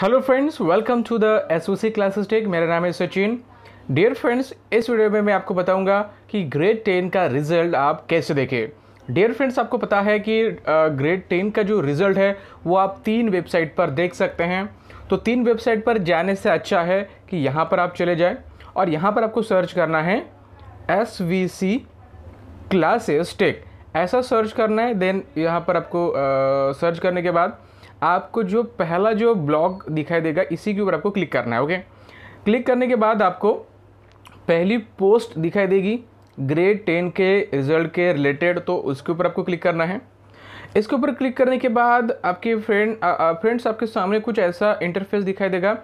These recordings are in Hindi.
hello friends welcome to the S O C classes tech मेरा नाम है सचिन डियर फ्रेंड्स इस वीडियो में मैं आपको बताऊंगा कि ग्रेड टेन का रिजल्ट आप कैसे देखें डियर फ्रेंड्स आपको पता है कि ग्रेड uh, टेन का जो रिज़ल्ट है वो आप तीन वेबसाइट पर देख सकते हैं तो तीन वेबसाइट पर जाने से अच्छा है कि यहाँ पर आप चले जाएँ और यहाँ पर आपको सर्च करना है S V C classes tech ऐसा सर्च करना है देन यहाँ पर आपको सर्च uh, करने के बाद आपको जो पहला जो ब्लॉग दिखाई देगा इसी के ऊपर आपको क्लिक करना है ओके क्लिक करने के बाद आपको पहली पोस्ट दिखाई देगी ग्रेड टेन के रिजल्ट के रिलेटेड तो उसके ऊपर आपको क्लिक करना है इसके ऊपर क्लिक करने के बाद आपके फ्रेंड फ्रेंड्स आपके सामने कुछ ऐसा इंटरफेस दिखाई देगा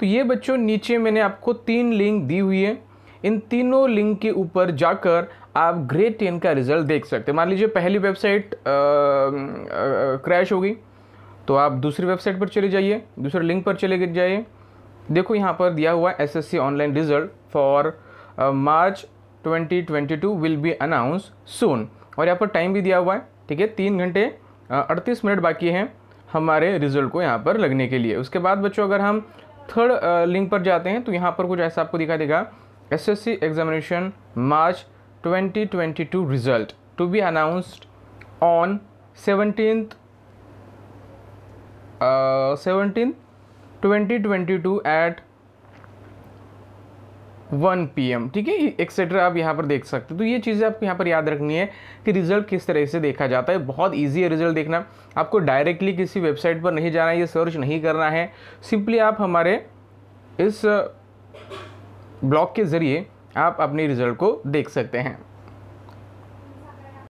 तो ये बच्चों नीचे मैंने आपको तीन लिंक दी हुई है इन तीनों लिंक के ऊपर जाकर आप ग्रेड टेन का रिजल्ट देख सकते हैं मान लीजिए पहली वेबसाइट क्रैश होगी तो आप दूसरी वेबसाइट पर चले जाइए दूसरे लिंक पर चले जाइए देखो यहाँ पर दिया हुआ S S C online result for March 2022 will be announce soon और यहाँ पर टाइम भी दिया हुआ है ठीक है तीन घंटे uh, अड़तीस मिनट बाकी हैं हमारे रिजल्ट को यहाँ पर लगने के लिए उसके बाद बच्चों अगर हम थर्ड लिंक uh, पर जाते हैं तो यहाँ पर कुछ ऐसा आपको दिखा देगा S S C examination March 2022 result to be announced on seventeen seventeen twenty twenty two at one P M ठीक है एक्सेट्रा आप यहाँ पर देख सकते हो तो ये चीज़ें आपको यहाँ पर याद रखनी है कि रिजल्ट किस तरह से देखा जाता है बहुत ईजी है रिजल्ट देखना आपको डायरेक्टली किसी वेबसाइट पर नहीं जाना है ये सर्च नहीं करना है सिंपली आप हमारे इस ब्लॉग uh, के ज़रिए आप अपने रिज़ल्ट को देख सकते हैं